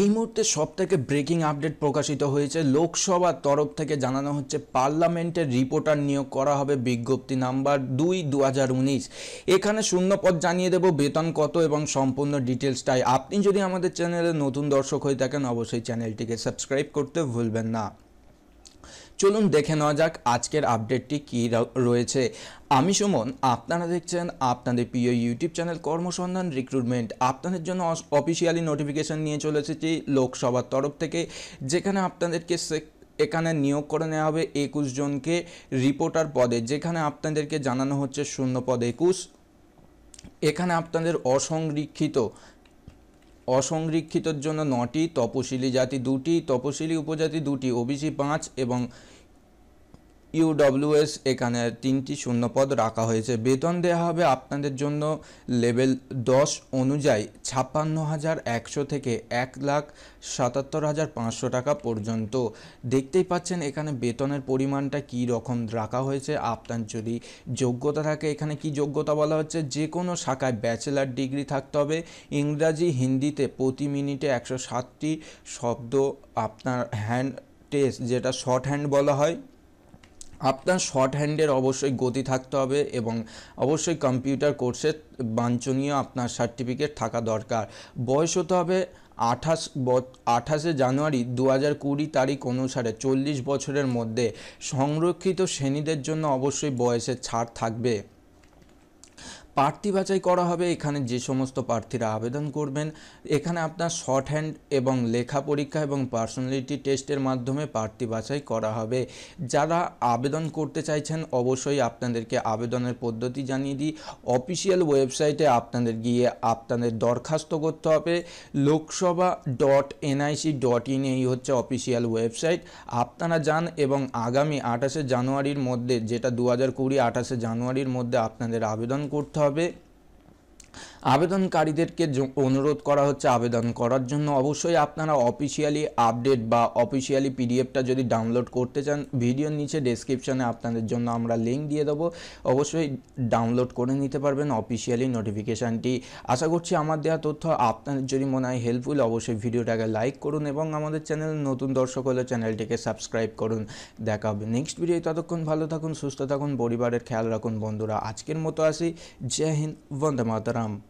এই মুহূর্তে থেকে ব্রেকিং আপডেট প্রকাশিত হয়েছে লোকসভার তরফ থেকে জানানো হচ্ছে পার্লামেন্টের রিপোর্টার নিয়োগ করা হবে বিজ্ঞপ্তি নাম্বার দুই দু এখানে শূন্যপদ জানিয়ে দেব বেতন কত এবং সম্পূর্ণ ডিটেলসটাই আপনি যদি আমাদের চ্যানেলে নতুন দর্শক হয়ে থাকেন অবশ্যই চ্যানেলটিকে সাবস্ক্রাইব করতে ভুলবেন না চলুন দেখে নেওয়া যাক আজকের আপডেটটি কী রয়েছে আমি সুমন আপনারা দেখছেন আপনাদের প্রিয় ইউটিউব চ্যানেল কর্মসন্ধান রিক্রুটমেন্ট আপনাদের জন্য অফিসিয়ালি নোটিফিকেশান নিয়ে চলে এসেছি লোকসভার তরফ থেকে যেখানে আপনাদেরকে এখানে নিয়োগ করে নেওয়া হবে একুশ জনকে রিপোর্টার পদে যেখানে আপনাদেরকে জানানো হচ্ছে শূন্য পদ একুশ এখানে আপনাদের অসংরক্ষিত অসংরক্ষিতর জন্য নটি তপশিলি জাতি দুটি তপশিলি উপজাতি দুটি ওবিসি পাঁচ এবং এস এখানে তিনটি শূন্যপদ রাখা হয়েছে বেতন দেওয়া হবে আপনাদের জন্য লেভেল দশ অনুযায়ী ছাপ্পান্ন হাজার একশো থেকে এক লাখ সাতাত্তর হাজার পাঁচশো টাকা পর্যন্ত দেখতেই পাচ্ছেন এখানে বেতনের পরিমাণটা কী রকম রাখা হয়েছে আপনার যদি যোগ্যতা থাকে এখানে কি যোগ্যতা বলা হচ্ছে যে কোনো শাখায় ব্যাচেলার ডিগ্রি থাকতে হবে ইংরাজি হিন্দিতে প্রতি মিনিটে একশো সাতটি শব্দ আপনার হ্যান্ড টেস্ট যেটা শর্ট হ্যান্ড বলা হয় আপনার শর্ট হ্যান্ডের অবশ্যই গতি থাকতে হবে এবং অবশ্যই কম্পিউটার কোর্সের বাঞ্ছনীয় আপনার সার্টিফিকেট থাকা দরকার বয়স হতে হবে আঠাশ আঠাশে জানুয়ারি দু হাজার কুড়ি তারিখ অনুসারে চল্লিশ বছরের মধ্যে সংরক্ষিত শ্রেণীদের জন্য অবশ্যই বয়সের ছাড় থাকবে প্রার্থী বাছাই করা হবে এখানে যে সমস্ত প্রার্থীরা আবেদন করবেন এখানে আপনার শর্ট হ্যান্ড এবং লেখা পরীক্ষা এবং পার্সোনালিটি টেস্টের মাধ্যমে প্রার্থী বাছাই করা হবে যারা আবেদন করতে চাইছেন অবশ্যই আপনাদেরকে আবেদনের পদ্ধতি জানিয়ে দিই অফিসিয়াল ওয়েবসাইটে আপনাদের গিয়ে আপনাদের দরখাস্ত করতে হবে Lok Sabha dot NIC dot in এই হচ্ছে অফিসিয়াল ওয়েবসাইট আপনারা যান এবং আগামী আঠাশে জানুয়ারির মধ্যে যেটা দু হাজার কুড়ি আঠাশে জানুয়ারির মধ্যে আপনাদের আবেদন করতে হবে of it আবেদনকারীদেরকে অনুরোধ করা হচ্ছে আবেদন করার জন্য অবশ্যই আপনারা অফিসিয়ালি আপডেট বা অফিসিয়ালি পিডিএফটা যদি ডাউনলোড করতে চান ভিডিওর নিচে ডেসক্রিপশানে আপনাদের জন্য আমরা লিঙ্ক দিয়ে দেবো অবশ্যই ডাউনলোড করে নিতে পারবেন অফিসিয়ালি নোটিফিকেশানটি আশা করছি আমার দেওয়া তথ্য আপনাদের যদি মনে হয় হেল্পফুল অবশ্যই ভিডিওটাকে লাইক করুন এবং আমাদের চ্যানেল নতুন দর্শক হলে চ্যানেলটিকে সাবস্ক্রাইব করুন দেখা হবে নেক্সট ভিডিও ততক্ষণ ভালো থাকুন সুস্থ থাকুন পরিবারের খেয়াল রাখুন বন্ধুরা আজকের মতো আসি জয় হিন্দ বন্দে মাতারাম